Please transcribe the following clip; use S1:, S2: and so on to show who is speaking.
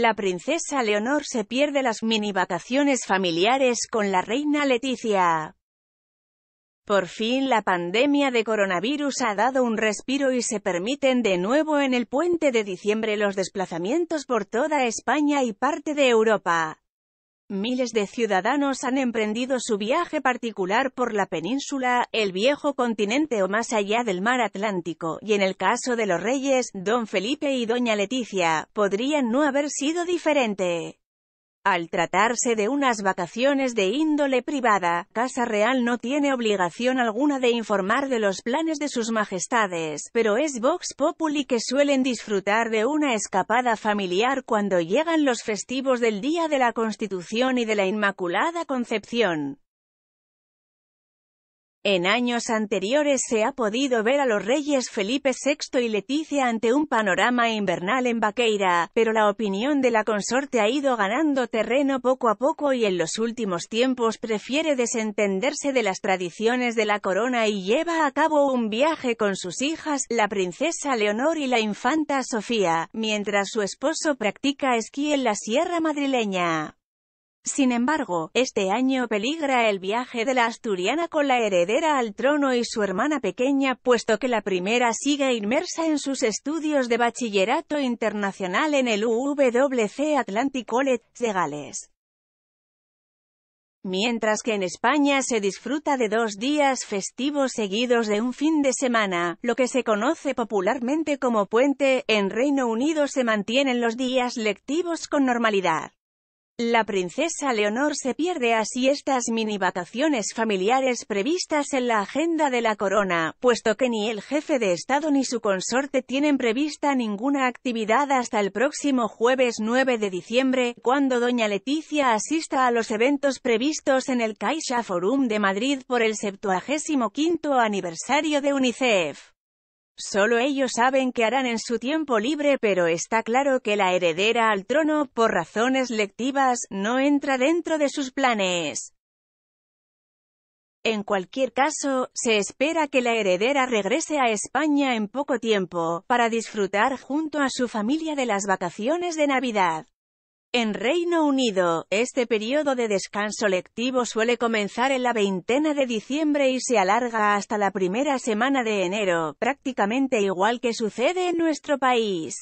S1: La princesa Leonor se pierde las mini vacaciones familiares con la reina Leticia. Por fin la pandemia de coronavirus ha dado un respiro y se permiten de nuevo en el puente de diciembre los desplazamientos por toda España y parte de Europa. Miles de ciudadanos han emprendido su viaje particular por la península, el viejo continente o más allá del mar Atlántico, y en el caso de los reyes, don Felipe y doña Leticia, podrían no haber sido diferente. Al tratarse de unas vacaciones de índole privada, Casa Real no tiene obligación alguna de informar de los planes de sus majestades, pero es Vox Populi que suelen disfrutar de una escapada familiar cuando llegan los festivos del Día de la Constitución y de la Inmaculada Concepción. En años anteriores se ha podido ver a los reyes Felipe VI y Leticia ante un panorama invernal en Baqueira, pero la opinión de la consorte ha ido ganando terreno poco a poco y en los últimos tiempos prefiere desentenderse de las tradiciones de la corona y lleva a cabo un viaje con sus hijas, la princesa Leonor y la infanta Sofía, mientras su esposo practica esquí en la sierra madrileña. Sin embargo, este año peligra el viaje de la asturiana con la heredera al trono y su hermana pequeña, puesto que la primera sigue inmersa en sus estudios de bachillerato internacional en el UWC Atlantic College, de Gales. Mientras que en España se disfruta de dos días festivos seguidos de un fin de semana, lo que se conoce popularmente como puente, en Reino Unido se mantienen los días lectivos con normalidad. La princesa Leonor se pierde así estas mini vacaciones familiares previstas en la agenda de la corona, puesto que ni el jefe de Estado ni su consorte tienen prevista ninguna actividad hasta el próximo jueves 9 de diciembre, cuando doña Leticia asista a los eventos previstos en el Caixa Forum de Madrid por el 75 aniversario de UNICEF. Solo ellos saben qué harán en su tiempo libre pero está claro que la heredera al trono, por razones lectivas, no entra dentro de sus planes. En cualquier caso, se espera que la heredera regrese a España en poco tiempo, para disfrutar junto a su familia de las vacaciones de Navidad. En Reino Unido, este periodo de descanso lectivo suele comenzar en la veintena de diciembre y se alarga hasta la primera semana de enero, prácticamente igual que sucede en nuestro país.